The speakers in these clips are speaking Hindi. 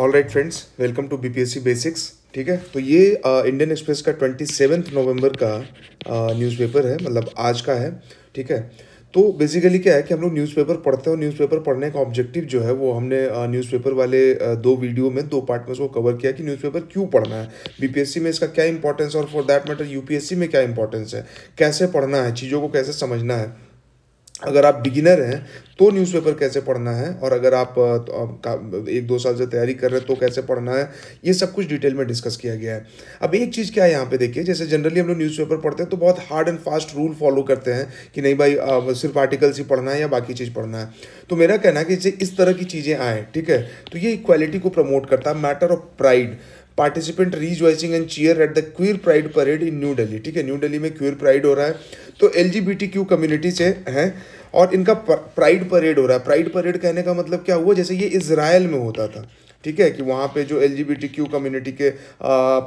All right friends welcome to BPSC basics ठीक है तो ये इंडियन uh, एक्सप्रेस का ट्वेंटी सेवन नवम्बर का न्यूज़पेपर uh, है मतलब आज का है ठीक है तो बेसिकली क्या है कि हम लोग न्यूज़पेपर पढ़ते हैं और न्यूज़पेपर पढ़ने का ऑब्जेक्टिव जो है वो हमने न्यूज़पेपर uh, वाले दो वीडियो में दो पार्ट में उसको कवर किया कि न्यूज़पेपर क्यों पढ़ना है बीपीएससी में इसका क्या इंपॉर्टेंस और फॉर दैट मैटर यूपीएससी में क्या इंपॉर्टेंस है कैसे पढ़ना है चीज़ों को कैसे समझना है अगर आप बिगिनर हैं तो न्यूज़पेपर कैसे पढ़ना है और अगर आप तो एक दो साल से तैयारी कर रहे हैं तो कैसे पढ़ना है ये सब कुछ डिटेल में डिस्कस किया गया है अब एक चीज़ क्या है यहाँ पे देखिए जैसे जनरली हम लोग न्यूज़पेपर पढ़ते हैं तो बहुत hard and fast rule follow करते हैं कि नहीं भाई सिर्फ आर्टिकल्स ही पढ़ना है या बाकी चीज़ पढ़ना है तो मेरा कहना है कि इस तरह की चीज़ें आएँ ठीक है तो ये इक्वालिटी को प्रमोट करता है matter of pride participant rejoicing and cheer at the queer pride parade in New Delhi ठीक है न्यू दिल्ली में क्वीर प्राइड हो रहा है तो एल कम्युनिटी से हैं और इनका प्राइड परेड हो रहा है प्राइड परेड कहने का मतलब क्या हुआ जैसे ये इसराइल में होता था ठीक है कि वहाँ पे जो एल कम्युनिटी के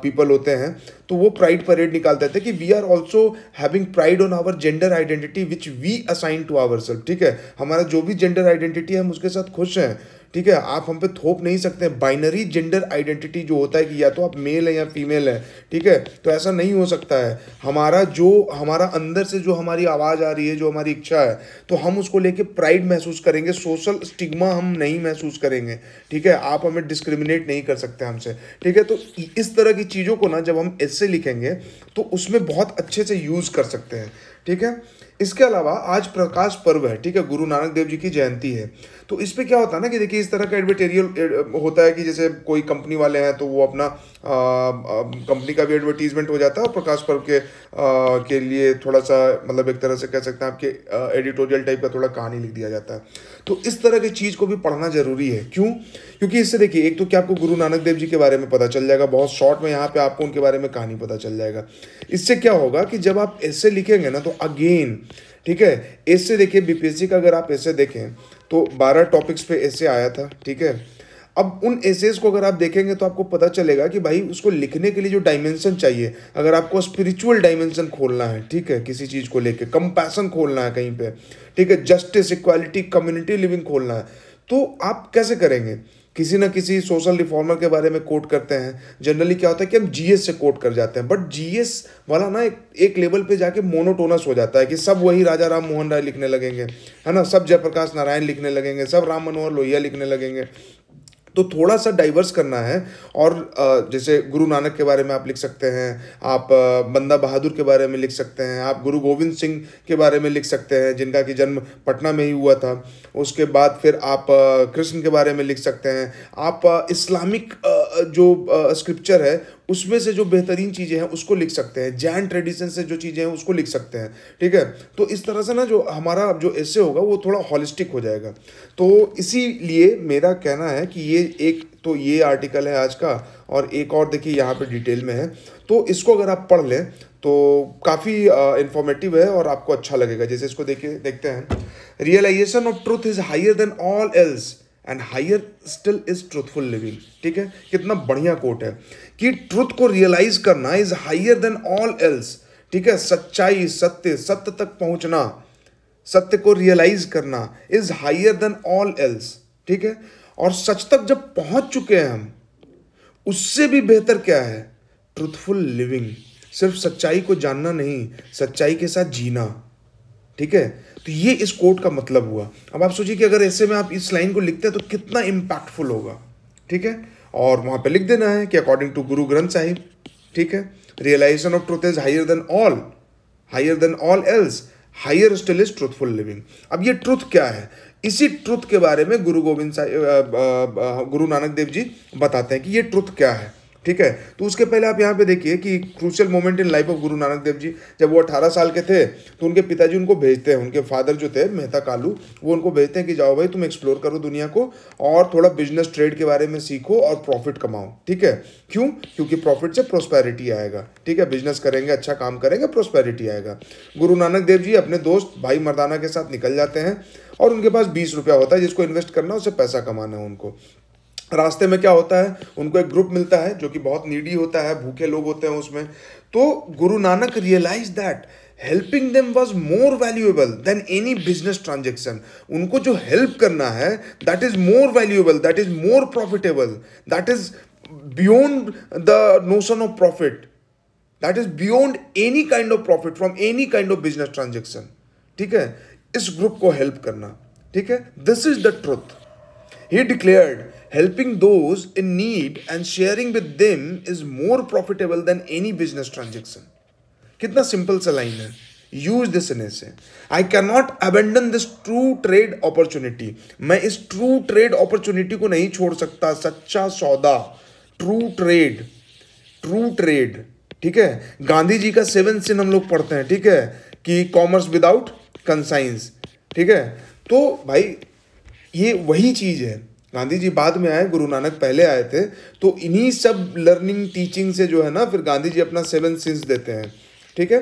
पीपल होते हैं तो वो प्राइड परेड निकालते थे कि we are also having pride on our gender identity which we assign to our self ठीक है हमारा जो भी जेंडर आइडेंटिटी है हम उसके साथ खुश हैं ठीक है आप हम पे थोप नहीं सकते बाइनरी जेंडर आइडेंटिटी जो होता है कि या तो आप मेल हैं या फीमेल हैं ठीक है तो ऐसा नहीं हो सकता है हमारा जो हमारा अंदर से जो हमारी आवाज़ आ रही है जो हमारी इच्छा है तो हम उसको लेके प्राइड महसूस करेंगे सोशल स्टिग्मा हम नहीं महसूस करेंगे ठीक है आप हमें डिस्क्रिमिनेट नहीं कर सकते हमसे ठीक है तो इस तरह की चीज़ों को ना जब हम ऐसे लिखेंगे तो उसमें बहुत अच्छे से यूज़ कर सकते हैं ठीक है इसके अलावा आज प्रकाश पर्व है ठीक है गुरु नानक देव जी की जयंती है तो इस पर क्या होता है ना कि देखिए इस तरह का एडवर्टेरियल होता है कि जैसे कोई कंपनी वाले हैं तो वो अपना कंपनी का भी एडवर्टीजमेंट हो जाता है और प्रकाश पर्व के आ, के लिए थोड़ा सा मतलब एक तरह से कह सकते हैं आपके एडिटोरियल टाइप का थोड़ा कहानी लिख दिया जाता है तो इस तरह की चीज़ को भी पढ़ना ज़रूरी है क्यों क्योंकि इससे देखिए एक तो क्या आपको गुरु नानक देव जी के बारे में पता चल जाएगा बहुत शॉर्ट में यहाँ पे आपको उनके बारे में कहानी पता चल जाएगा इससे क्या होगा कि जब आप ऐसे लिखेंगे ना तो अगेन ठीक है ऐसे देखिए बीपीएससी का अगर आप ऐसे देखें तो बारह टॉपिक्स पे ऐसे आया था ठीक है अब उन एसेज को अगर आप देखेंगे तो आपको पता चलेगा कि भाई उसको लिखने के लिए जो डायमेंशन चाहिए अगर आपको स्पिरिचुअल डायमेंशन खोलना है ठीक है किसी चीज़ को लेके कंपैशन खोलना है कहीं पे ठीक है जस्टिस इक्वालिटी कम्युनिटी लिविंग खोलना है तो आप कैसे करेंगे किसी ना किसी सोशल रिफॉर्मर के बारे में कोट करते हैं जनरली क्या होता है कि हम जीएस से कोट कर जाते हैं बट जीएस वाला ना एक एक लेवल पे जाके मोनोटोनस हो जाता है कि सब वही राजा राम मोहन राय लिखने लगेंगे है ना सब जयप्रकाश नारायण लिखने लगेंगे सब राम मनोहर लोहिया लिखने लगेंगे तो थोड़ा सा डाइवर्स करना है और जैसे गुरु नानक के बारे में आप लिख सकते हैं आप बंदा बहादुर के बारे में लिख सकते हैं आप गुरु गोविंद सिंह के बारे में लिख सकते हैं जिनका कि जन्म पटना में ही हुआ था उसके बाद फिर आप कृष्ण के बारे में लिख सकते हैं आप इस्लामिक जो स्क्रिप्चर है उसमें से जो बेहतरीन चीज़ें हैं उसको लिख सकते हैं जैन ट्रेडिशन से जो चीज़ें हैं उसको लिख सकते हैं ठीक है तो इस तरह से ना जो हमारा जो ऐसे होगा वो थोड़ा हॉलिस्टिक हो जाएगा तो इसीलिए मेरा कहना है कि ये एक तो ये आर्टिकल है आज का और एक और देखिए यहाँ पर डिटेल में है तो इसको अगर आप पढ़ लें तो काफ़ी इन्फॉर्मेटिव है और आपको अच्छा लगेगा जैसे इसको देखिए देखते हैं realisation of truth is higher than all else and higher still is truthful living ठीक है कितना बढ़िया कोट है कि ट्रूथ को रियलाइज करना is higher than all else ठीक है सच्चाई सत्य सत्य तक पहुंचना सत्य को रियलाइज करना is higher than all else ठीक है और सच तक जब पहुंच चुके हैं हम उससे भी बेहतर क्या है ट्रूथफुल लिविंग सिर्फ सच्चाई को जानना नहीं सच्चाई के साथ जीना ठीक है तो ये इस कोट का मतलब हुआ अब आप सोचिए कि अगर ऐसे में आप इस लाइन को लिखते हैं तो कितना इम्पैक्टफुल होगा ठीक है और वहाँ पे लिख देना है कि अकॉर्डिंग टू गुरु ग्रंथ साहिब ठीक है realisation of truth is higher than all higher than all else higher still is truthful living अब ये ट्रुथ क्या है इसी ट्रुथ के बारे में गुरु गोविंद साहिब गुरु नानक देव जी बताते हैं कि ये ट्रुथ क्या है ठीक है तो उसके पहले आप यहाँ पे देखिए कि crucial moment in life of Guru Nanak Dev जी जब वो अठारह साल के थे तो उनके पिताजी उनको भेजते हैं उनके फादर जो थे मेहता कालू वो उनको भेजते हैं कि जाओ भाई तुम एक्सप्लोर करो दुनिया को और थोड़ा बिजनेस ट्रेड के बारे में सीखो और प्रॉफिट कमाओ ठीक है क्यों क्योंकि प्रॉफिट से प्रोस्पैरिटी आएगा ठीक है बिजनेस करेंगे अच्छा काम करेंगे प्रोस्पैरिटी आएगा गुरु नानक देव जी अपने दोस्त भाई मरदाना के साथ निकल जाते हैं और उनके पास बीस रुपया होता है जिसको इन्वेस्ट करना उसे पैसा कमाना है उनको रास्ते में क्या होता है उनको एक ग्रुप मिलता है जो कि बहुत नीडी होता है भूखे लोग होते हैं उसमें तो Guru Nanak realise that helping them was more valuable than any business transaction उनको जो हेल्प करना है that is more valuable that is more profitable that is beyond the notion of profit that is beyond any kind of profit from any kind of business transaction ठीक है इस ग्रुप को हेल्प करना ठीक है this is the truth he declared Helping those in need and sharing with them is more profitable than any business transaction. कितना सिंपल सा लाइन है यूज दिस इन से I can not abandon this true trade opportunity मैं इस ट्रू ट्रेड अपॉर्चुनिटी को नहीं छोड़ सकता सच्चा सौदा ट्रू ट्रेड ट्रू ट्रेड ठीक है गांधी जी का सेवन सिन हम लोग पढ़ते हैं ठीक है कि कॉमर्स विदाउट कंसाइंस ठीक है तो भाई ये वही चीज़ है गांधी जी बाद में आए गुरु नानक पहले आए थे तो इन्हीं सब लर्निंग टीचिंग से जो है ना फिर गांधी जी अपना सेवन सिंस देते हैं ठीक है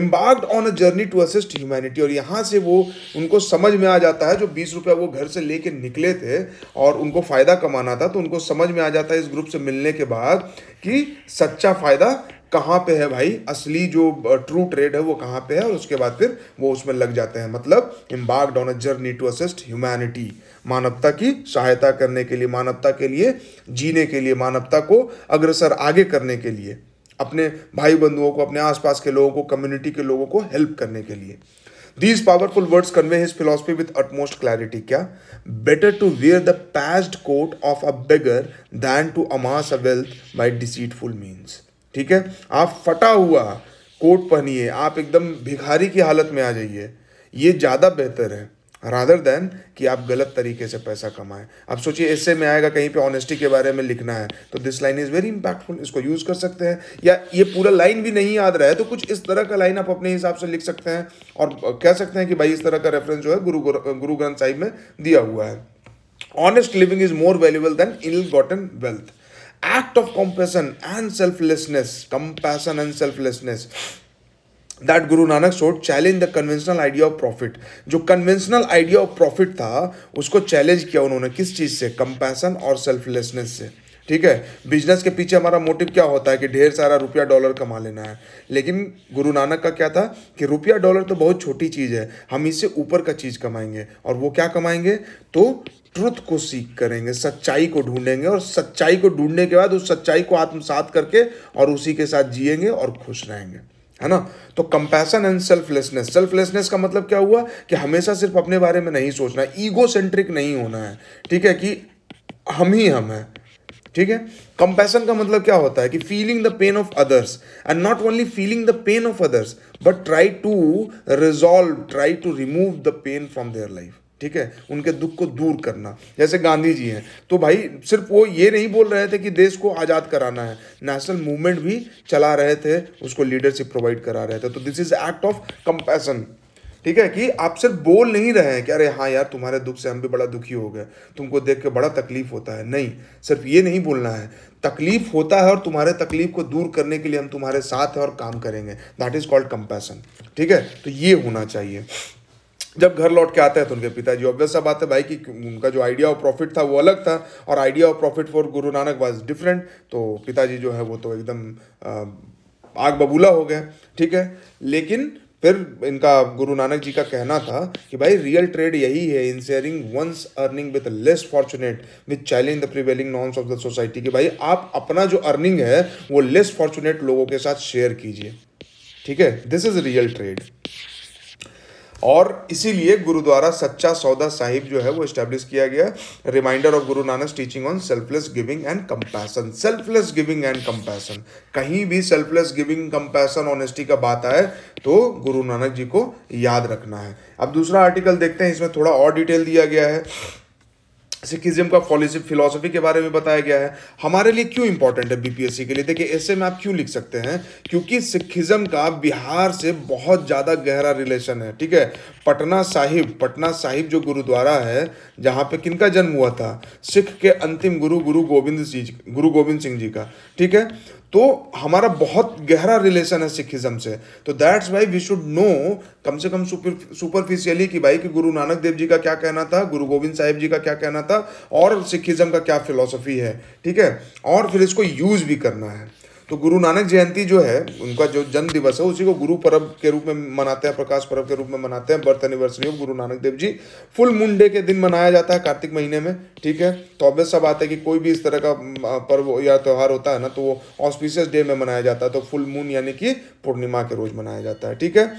embark on a journey to assist humanity और यहाँ से वो उनको समझ में आ जाता है जो बीस रुपया वो घर से लेके निकले थे और उनको फ़ायदा कमाना था तो उनको समझ में आ जाता है इस ग्रुप से मिलने के बाद कि सच्चा फ़ायदा कहाँ पे है भाई असली जो ट्रू ट्रेड है वो कहाँ पे है और उसके बाद फिर वो उसमें लग जाते हैं मतलब embark on a journey to assist humanity मानवता की सहायता करने के लिए मानवता के लिए जीने के लिए मानवता को अग्रसर आगे करने के लिए अपने भाई बंधुओं को अपने आसपास के लोगों को कम्युनिटी के लोगों को हेल्प करने के लिए these powerful words convey his philosophy with utmost clarity क्या better to wear the patched coat of a beggar than to amass a wealth by deceitful means ठीक है आप फटा हुआ कोट पहनिए आप एकदम भिखारी की हालत में आ जाइए ये ज़्यादा बेहतर है रादर देन कि आप गलत तरीके से पैसा कमाएं आप सोचिए इससे में आएगा कहीं पे ऑनेस्टी के बारे में लिखना है तो this line is very impactful इसको यूज़ कर सकते हैं या ये पूरा लाइन भी नहीं याद रहा है तो कुछ इस तरह का लाइन आप अपने हिसाब से लिख सकते हैं और कह सकते हैं कि भाई इस तरह का रेफरेंस जो है गुरु गुरु ग्रंथ साहिब में दिया हुआ है honest living is more valuable than ill gotten wealth act of compassion and selflessness, compassion and selflessness. That Guru Nanak sought challenge the conventional idea of profit जो कन्वेंशनल आइडिया ऑफ प्रॉफिट था उसको चैलेंज किया उन्होंने किस चीज़ से कंपैसन और सेल्फलेसनेस से ठीक है बिजनेस के पीछे हमारा मोटिव क्या होता है कि ढेर सारा रुपया डॉलर कमा लेना है लेकिन गुरु नानक का क्या था कि रुपया डॉलर तो बहुत छोटी चीज़ है हम इससे ऊपर का चीज़ कमाएंगे और वो क्या कमाएंगे तो ट्रुथ को सीख करेंगे सच्चाई को ढूंढेंगे और सच्चाई को ढूंढने के बाद उस सच्चाई को आत्मसात करके और उसी के साथ जिएंगे और खुश रहेंगे है ना तो कंपैशन एंड सेल्फलेसनेस सेल्फलेसनेस का मतलब क्या हुआ कि हमेशा सिर्फ अपने बारे में नहीं सोचना ईगो सेंट्रिक नहीं होना है ठीक है कि हम ही हम हैं ठीक है कंपैशन का मतलब क्या होता है कि feeling the pain of others and not only feeling the pain of others but try to resolve try to remove the pain from their life ठीक है उनके दुख को दूर करना जैसे गांधी जी हैं तो भाई सिर्फ वो ये नहीं बोल रहे थे कि देश को आज़ाद कराना है नेशनल मूवमेंट भी चला रहे थे उसको लीडरशिप प्रोवाइड करा रहे थे तो this is act of compassion ठीक है कि आप सिर्फ बोल नहीं रहे हैं कि अरे हाँ यार तुम्हारे दुख से हम भी बड़ा दुखी हो गए तुमको देख के बड़ा तकलीफ होता है नहीं सिर्फ ये नहीं बोलना है तकलीफ होता है और तुम्हारे तकलीफ को दूर करने के लिए हम तुम्हारे साथ हैं और काम करेंगे दैट इज कॉल्ड कंपैसन ठीक है तो ये होना चाहिए जब घर लौट के आते हैं तो उनके पिताजी ऑब्वियस सा बात है भाई कि उनका जो आइडिया ऑफ प्रॉफिट था वो अलग था और आइडिया ऑफ प्रॉफिट फॉर गुरु नानक वाज डिफरेंट तो पिताजी जो है वो तो एकदम आग बबूला हो गए ठीक है लेकिन फिर इनका गुरु नानक जी का कहना था कि भाई रियल ट्रेड यही है in sharing one's earning with less fortunate with challenge the prevailing norms of the society कि भाई आप अपना जो अर्निंग है वो लेस फॉर्चुनेट लोगों के साथ शेयर कीजिए ठीक है दिस इज रियल ट्रेड और इसीलिए गुरुद्वारा सच्चा सौदा साहिब जो है वो इस्टेब्लिश किया गया reminder of Guru Nanak teaching on selfless giving and compassion selfless giving and compassion कहीं भी सेल्फलेस गिविंग कंपैसन ऑनेस्टी का बात आए तो गुरु नानक जी को याद रखना है अब दूसरा आर्टिकल देखते हैं इसमें थोड़ा और डिटेल दिया गया है सिखिज्म का पॉलिसी फिलोसफी के बारे में बताया गया है हमारे लिए क्यों इंपॉर्टेंट है बीपीएससी के लिए देखिए ऐसे में आप क्यों लिख सकते हैं क्योंकि सिखिज्म का बिहार से बहुत ज़्यादा गहरा रिलेशन है ठीक है पटना साहिब पटना साहिब जो गुरुद्वारा है जहाँ पे किनका जन्म हुआ था सिख के अंतिम गुरु गुरु गोविंद सिंह गुरु गोविंद सिंह जी का ठीक है तो हमारा बहुत गहरा रिलेशन है सिखिज्म से तो that's why we should know कम से कम सुपर सुपरफिशियली कि भाई कि गुरु नानक देव जी का क्या कहना था गुरु गोविंद साहिब जी का क्या कहना था और सिखिज्म का क्या फिलोसफी है ठीक है और फिर इसको यूज भी करना है तो गुरु नानक जयंती जो है उनका जो जन्म दिवस है उसी को गुरु पर्व के रूप में मनाते हैं प्रकाश पर्व के रूप में मनाते हैं birth anniversary of Guru Nanak Dev ji full moon day के दिन मनाया जाता है कार्तिक महीने में ठीक है तो ऑब्वियस सब आता है कि कोई भी इस तरह का पर्व या त्यौहार होता है ना तो वो ऑस्पिशियस डे में मनाया जाता है तो फुल मून यानी कि पूर्णिमा के रोज मनाया जाता है ठीक है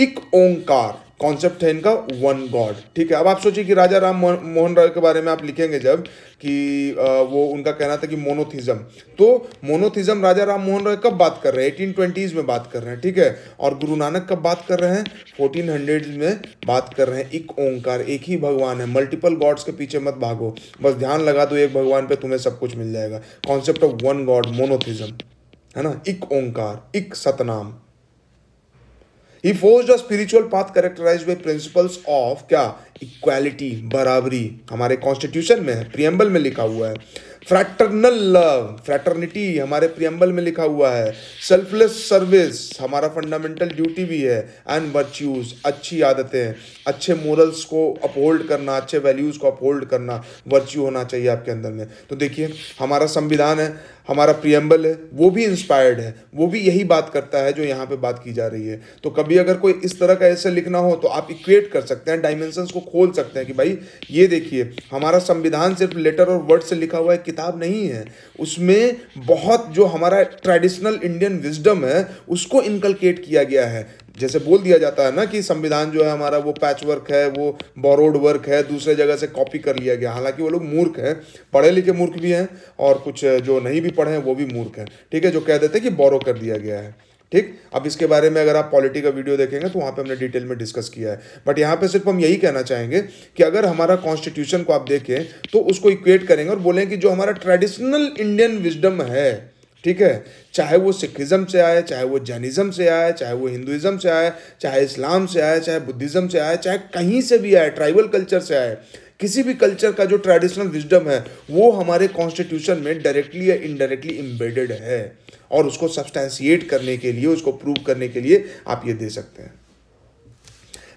इक ओंकार कॉन्सेप्ट है इनका वन गॉड ठीक है अब आप सोचिए कि राजा राम मोहन राय के बारे में आप लिखेंगे जब कि वो उनका कहना था कि मोनोथिज्म तो मोनोथिज्म राजा राम मोहन राय कब बात कर रहे हैं एटीन ट्वेंटीज़ में बात कर रहे हैं ठीक है और गुरु नानक कब बात कर रहे हैं फोर्टीन हंड्रेड में बात कर रहे हैं एक ओंकार एक ही भगवान है मल्टीपल गॉड्स के पीछे मत भागो बस ध्यान लगा दो एक भगवान पर तुम्हें सब कुछ मिल जाएगा concept of one god monotheism है ना एक ओंकार एक सतनाम ही forms the spiritual path characterise by principles of क्या इक्वालिटी बराबरी हमारे कॉन्स्टिट्यूशन में है प्रियम्बल में लिखा हुआ है फ्रैटर्नल लव फ्रैटर्निटी हमारे प्रियम्बल में लिखा हुआ है सेल्फलेस सर्विस हमारा फंडामेंटल ड्यूटी भी है एंड वर्च्यूज़ अच्छी आदतें अच्छे मोरल्स को अपहोल्ड करना अच्छे वैल्यूज़ को अपहोल्ड करना वर्च्यू होना चाहिए आपके अंदर में तो देखिए हमारा संविधान है हमारा प्रियम्बल है वो भी इंस्पायर्ड है वो भी यही बात करता है जो यहाँ पे बात की जा रही है तो कभी अगर कोई इस तरह का ऐसे लिखना हो तो आप इक्वेट कर सकते हैं डायमेंशंस को खोल सकते हैं कि भाई ये देखिए हमारा संविधान सिर्फ लेटर और वर्ड से लिखा हुआ है किताब नहीं है उसमें बहुत जो हमारा ट्रेडिशनल इंडियन विजडम है उसको इनकलकेट किया गया है जैसे बोल दिया जाता है ना कि संविधान जो है हमारा वो पैच वर्क है वो बोरोड वर्क है दूसरे जगह से कॉपी कर लिया गया हालांकि वो लोग मूर्ख हैं पढ़े लिखे मूर्ख भी हैं और कुछ जो नहीं भी पढ़े हैं वो भी मूर्ख हैं ठीक है जो कह देते हैं कि बोरो कर दिया गया है ठीक अब इसके बारे में अगर आप पॉलिटी का वीडियो देखेंगे तो वहाँ पे हमने डिटेल में डिस्कस किया है बट यहाँ पे सिर्फ हम यही कहना चाहेंगे कि अगर हमारा कॉन्स्टिट्यूशन को आप देखें तो उसको इक्वेट करेंगे और बोलेंगे कि जो हमारा ट्रेडिशनल इंडियन विजडम है ठीक है चाहे वो सिखिज़म से आए चाहे वो जैनिज़म से आए चाहे वो हिंदुज़म से आए चाहे इस्लाम से आए चाहे बुद्धिज़्म से आए चाहे कहीं से भी आए ट्राइबल कल्चर से आए किसी भी कल्चर का जो ट्रेडिशनल विजडम है वो हमारे कॉन्स्टिट्यूशन में डायरेक्टली या इनडायरेक्टली इम्बेडेड है और उसको सब्सटैंसिएट करने के लिए उसको प्रूव करने के लिए आप ये दे सकते हैं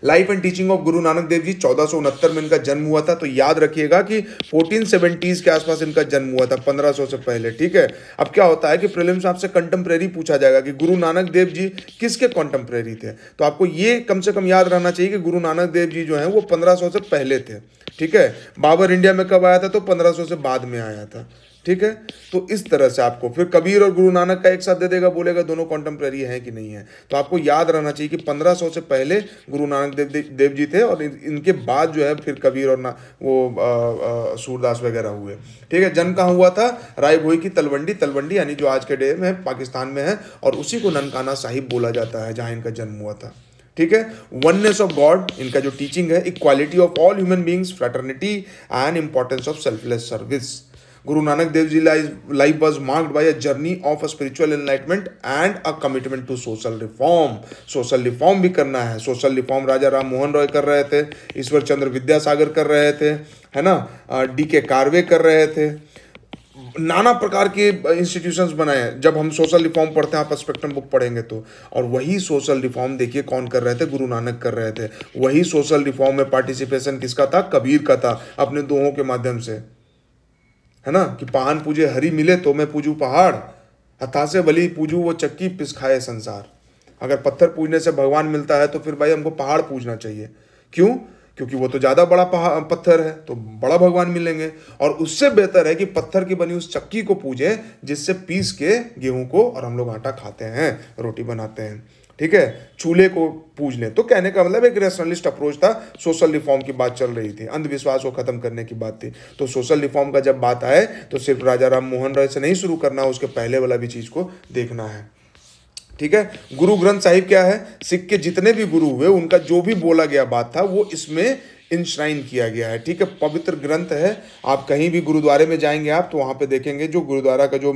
life and teaching of Guru Nanak Dev जी चौदह में इनका जन्म हुआ था तो याद रखिएगा कि 1470s के आसपास इनका जन्म हुआ था 1500 से पहले ठीक है अब क्या होता है कि प्रिलिम्स आपसे कंटेम्प्रेरी पूछा जाएगा कि गुरु नानक देव जी किसके कॉन्टेम्प्रेरी थे तो आपको ये कम से कम याद रहना चाहिए कि गुरु नानक देव जी जो है वो पंद्रह से पहले थे ठीक है बाबर इंडिया में कब आया था तो पंद्रह से बाद में आया था ठीक है तो इस तरह से आपको फिर कबीर और गुरु नानक का एक साथ दे देगा बोलेगा दोनों कॉन्टेम्प्रेरी हैं कि नहीं है तो आपको याद रहना चाहिए कि 1500 से पहले गुरु नानक देव देव जी थे और इनके बाद जो है फिर कबीर और ना वो सूरदास वगैरह हुए ठीक है जन्म कहाँ हुआ था राय भोई की तलवंडी तलवंडी यानी जो आज के डे में पाकिस्तान में है और उसी को ननकाना साहिब बोला जाता है जहाँ इनका जन्म हुआ था ठीक है वननेस ऑफ गॉड इनका जो टीचिंग है equality of all human beings fraternity and importance of selfless service Guru Nanak Dev ji life life was marked by a journey of a spiritual enlightenment and a commitment to social reform. Social भी करना है सोशल रिफॉर्म राजा राम मोहन रॉय कर रहे थे ईश्वर चंद्र विद्यासागर कर रहे थे है ना डी के कार्वे कर रहे थे नाना प्रकार के इंस्टीट्यूशंस बनाए हैं जब हम सोशल रिफॉर्म पढ़ते हैं आप स्पेक्ट्रम बुक पढ़ेंगे तो और वही सोशल रिफॉर्म देखिए कौन कर रहे थे गुरु नानक कर रहे थे वही सोशल रिफॉर्म में पार्टिसिपेशन किसका था कबीर का था अपने दोहों के माध्यम से है ना कि पान पूजे हरी मिले तो मैं पूजू पहाड़ हताशे बली पूजू वो चक्की पिसखाए संसार अगर पत्थर पूजने से भगवान मिलता है तो फिर भाई हमको पहाड़ पूजना चाहिए क्यों क्योंकि वो तो ज़्यादा बड़ा पत्थर है तो बड़ा भगवान मिलेंगे और उससे बेहतर है कि पत्थर की बनी उस चक्की को पूजें जिससे पीस के गेहूं को और हम लोग आटा खाते हैं रोटी बनाते हैं ठीक है चूल्हे को पूज लें तो कहने का मतलब एक रेशनलिस्ट अप्रोच था सोशल रिफॉर्म की बात चल रही थी अंधविश्वास को खत्म करने की बात थी तो सोशल रिफॉर्म का जब बात आए तो सिर्फ राजा राम मोहन राय से नहीं शुरू करना उसके पहले वाला भी चीज़ को देखना है ठीक है गुरु ग्रंथ साहिब क्या है सिख के जितने भी गुरु हुए उनका जो भी बोला गया बात था वो इसमें इंश्राइन किया गया है ठीक है पवित्र ग्रंथ है आप कहीं भी गुरुद्वारे में जाएंगे आप तो वहाँ पे देखेंगे जो गुरुद्वारा का जो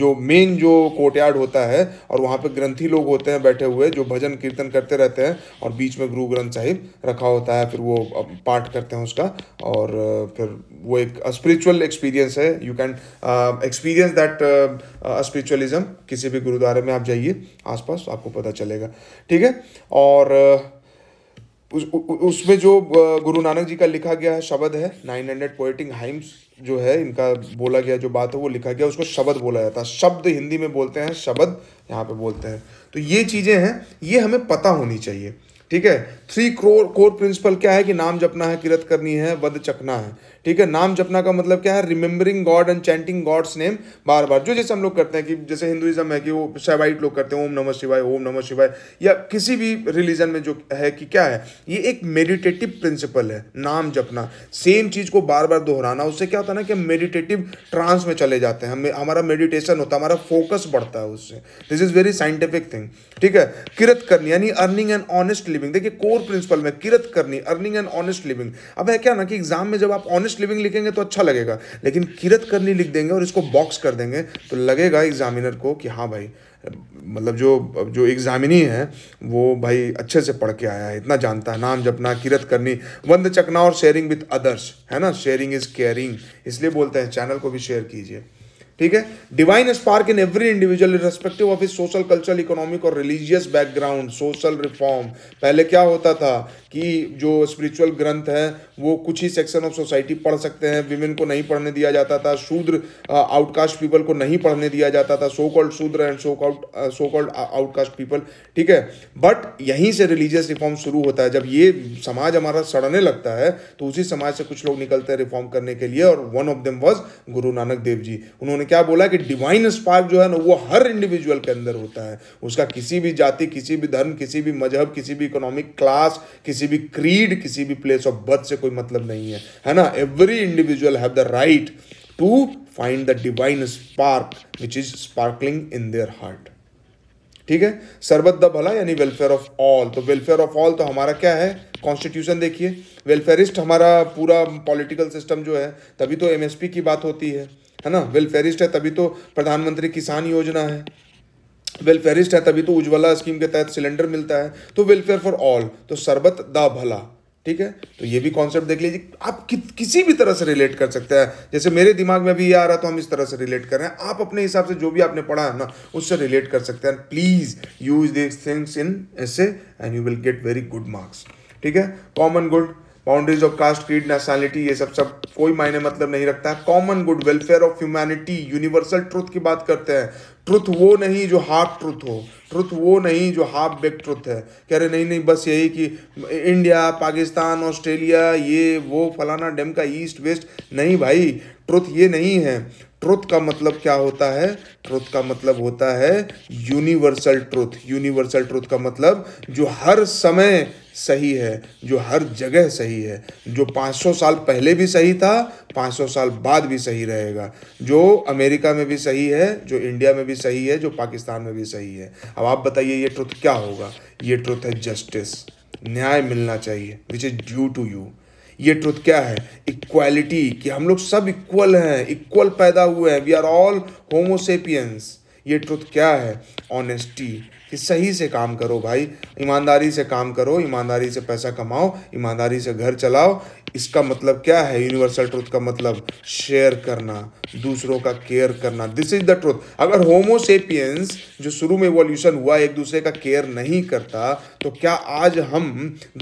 जो मेन जो कोर्टयार्ड होता है और वहाँ पे ग्रंथी लोग होते हैं बैठे हुए जो भजन कीर्तन करते रहते हैं और बीच में गुरु ग्रंथ साहिब रखा होता है फिर वो पाठ करते हैं उसका और फिर वो एक स्पिरिचुअल एक्सपीरियंस है you can experience that spiritualism किसी भी गुरुद्वारे में आप जाइए आसपास आपको पता चलेगा ठीक है और uh, उसमें जो गुरु नानक जी का लिखा गया शब्द है नाइन हंड्रेड पोइटिंग हाइम्स जो है इनका बोला गया जो बात है वो लिखा गया उसको शब्द बोला जाता है शब्द हिंदी में बोलते हैं शब्द यहाँ पे बोलते हैं तो ये चीज़ें हैं ये हमें पता होनी चाहिए ठीक है थ्री क्रोर कोर प्रिंसिपल क्या है कि नाम जपना है किरत करनी है वध चखना है ठीक है नाम जपना का मतलब क्या है remembering god and chanting god's name बार बार जो जैसे हम लोग करते हैं कि जैसे हिंदुइज्म है कि वो शैवाइट लोग करते हैं ओम नमः शिवाय ओम नमः शिवाय या किसी भी रिलीजन में जो है कि क्या है ये एक मेडिटेटिव प्रिंसिपल है नाम जपना सेम चीज़ को बार बार दोहराना उससे क्या होता है ना कि मेडिटेटिव ट्रांस में चले जाते हैं हमें हमारा मेडिटेशन होता है हमारा फोकस बढ़ता है उससे this is very scientific thing ठीक है किरत करनी यानी अर्निंग एंड ऑनेस्ट लिविंग देखिए कोर प्रिंसिपल में किरत करनी अर्निंग एंड ऑनेस्ट लिविंग अब है क्या ना कि एग्जाम में जब आप ऑनेस्ट ऑनेस्ट लिविंग लिखेंगे तो अच्छा लगेगा लेकिन किरत करनी लिख देंगे और इसको बॉक्स कर देंगे तो लगेगा एग्जामिनर को कि हाँ भाई मतलब जो जो एग्जामिनी है वो भाई अच्छे से पढ़ के आया है इतना जानता है नाम जपना किरत करनी वंद चकना और शेयरिंग विथ अदर्स है ना शेयरिंग इज केयरिंग इसलिए बोलते हैं चैनल को भी शेयर कीजिए ठीक है divine spark in every individual respective of his social cultural economic और रिलीजियस बैकग्राउंड सोशल रिफॉर्म पहले क्या होता था कि जो स्पिरिचुअल ग्रंथ है वो कुछ ही सेक्शन ऑफ सोसाइटी पढ़ सकते हैं विमेन को नहीं पढ़ने दिया जाता था शूद्र आउटकास्ट uh, पीपल को नहीं पढ़ने दिया जाता था so called Shudra and so called so called outcast people ठीक है बट यहीं से रिलीजियस रिफॉर्म शुरू होता है जब ये समाज हमारा सड़ने लगता है तो उसी समाज से कुछ लोग निकलते हैं रिफॉर्म करने के लिए और वन ऑफ देम वॉज गुरु नानक देव जी उन्होंने क्या बोला कि डिवाइन स्पार्क जो है ना वो हर इंडिविजुअल के अंदर होता है उसका किसी भी जाति किसी भी धर्म किसी भी मजहब किसी भी इकोनॉमिक क्लास किसी भी क्रीड किसी भी प्लेस ऑफ बर्थ से कोई कोई मतलब नहीं है है ना every individual have the right to find the divine spark which is sparkling in their heart ठीक है सर्वत द भला यानी वेलफेयर ऑफ ऑल तो वेलफेयर ऑफ ऑल तो हमारा क्या है कॉन्स्टिट्यूशन देखिए वेलफेयरिस्ट हमारा पूरा पॉलिटिकल सिस्टम जो है तभी तो एमएसपी की बात होती है है ना वेलफेयरिस्ट है तभी तो प्रधानमंत्री किसान योजना है वेलफेयरिस्ट है तभी तो उज्ज्वला स्कीम के तहत सिलेंडर मिलता है तो वेलफेयर फॉर ऑल तो सरबत द भला ठीक है तो ये भी कॉन्सेप्ट देख लीजिए आप कि, किसी भी तरह से रिलेट कर सकते हैं जैसे मेरे दिमाग में भी ये आ रहा तो हम इस तरह से रिलेट कर रहे हैं आप अपने हिसाब से जो भी आपने पढ़ा है ना उससे रिलेट कर सकते हैं please use this things in essay and you will get very good marks ठीक है common good boundaries of caste creed nationality ये सब सब कोई मायने मतलब नहीं रखता है common good welfare of humanity universal truth की बात करते हैं ट्रुथ वो नहीं जो हाफ ट्रुथ हो ट्रुथ वो नहीं जो हाफ बेक ट्रुथ है कह रहे नहीं नहीं बस यही कि इंडिया पाकिस्तान ऑस्ट्रेलिया ये वो फलाना डैम का ईस्ट वेस्ट नहीं भाई ट्रुथ ये नहीं है ट्रुथ का मतलब क्या होता है ट्रुथ का मतलब होता है यूनिवर्सल ट्रुथ यूनिवर्सल ट्रुथ का मतलब जो हर समय सही है जो हर जगह सही है जो 500 साल पहले भी सही था 500 साल बाद भी सही रहेगा जो अमेरिका में भी सही है जो इंडिया में भी सही है जो पाकिस्तान में भी सही है अब आप बताइए ये ट्रुथ क्या होगा ये ट्रुथ है जस्टिस न्याय मिलना चाहिए which is due to you ये ट्रुथ क्या है इक्वालिटी कि हम लोग सब इक्वल हैं इक्वल पैदा हुए हैं वी आर ऑल होमोसेपियंस ये ट्रुथ क्या है ऑनेस्टी कि सही से काम करो भाई ईमानदारी से काम करो ईमानदारी से पैसा कमाओ ईमानदारी से घर चलाओ इसका मतलब क्या है यूनिवर्सल ट्रुथ का मतलब शेयर करना दूसरों का केयर करना दिस इज द ट्रुथ अगर होमोसेपियंस जो शुरू में वॉल्यूशन हुआ एक दूसरे का केयर नहीं करता तो क्या आज हम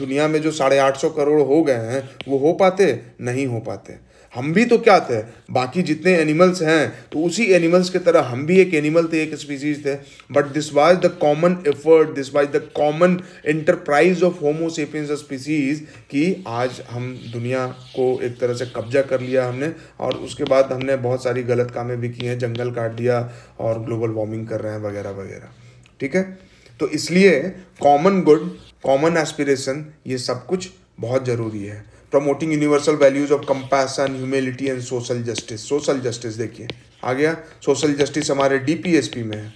दुनिया में जो साढ़े आठ सौ करोड़ हो गए हैं वो हो पाते नहीं हो पाते हम भी तो क्या थे बाकी जितने एनिमल्स हैं तो उसी एनिमल्स की तरह हम भी एक एनिमल थे एक स्पीसीज थे but this was the common effort this was the common enterprise of homo sapiens species कि आज हम दुनिया को एक तरह से कब्जा कर लिया हमने और उसके बाद हमने बहुत सारी गलत कामें भी की हैं जंगल काट दिया और ग्लोबल वार्मिंग कर रहे हैं वगैरह वगैरह ठीक है तो इसलिए कॉमन गुड कॉमन एस्पिरेशन ये सब कुछ बहुत ज़रूरी है promoting universal values of compassion humility and social justice social justice देखिए आ गया सोशल जस्टिस हमारे डीपीएसपी में है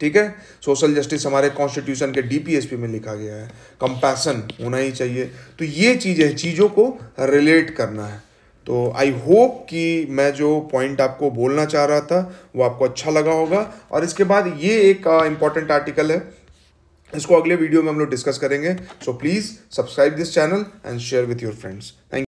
ठीक है सोशल जस्टिस हमारे कॉन्स्टिट्यूशन के डीपीएसपी में लिखा गया है कंपैसन होना ही चाहिए तो ये चीज़ है चीज़ों को रिलेट करना है तो आई होप कि मैं जो पॉइंट आपको बोलना चाह रहा था वो आपको अच्छा लगा होगा और इसके बाद ये एक इम्पॉर्टेंट uh, आर्टिकल है इसको अगले वीडियो में हम लोग डिस्कस करेंगे so please subscribe this channel and share with your friends thank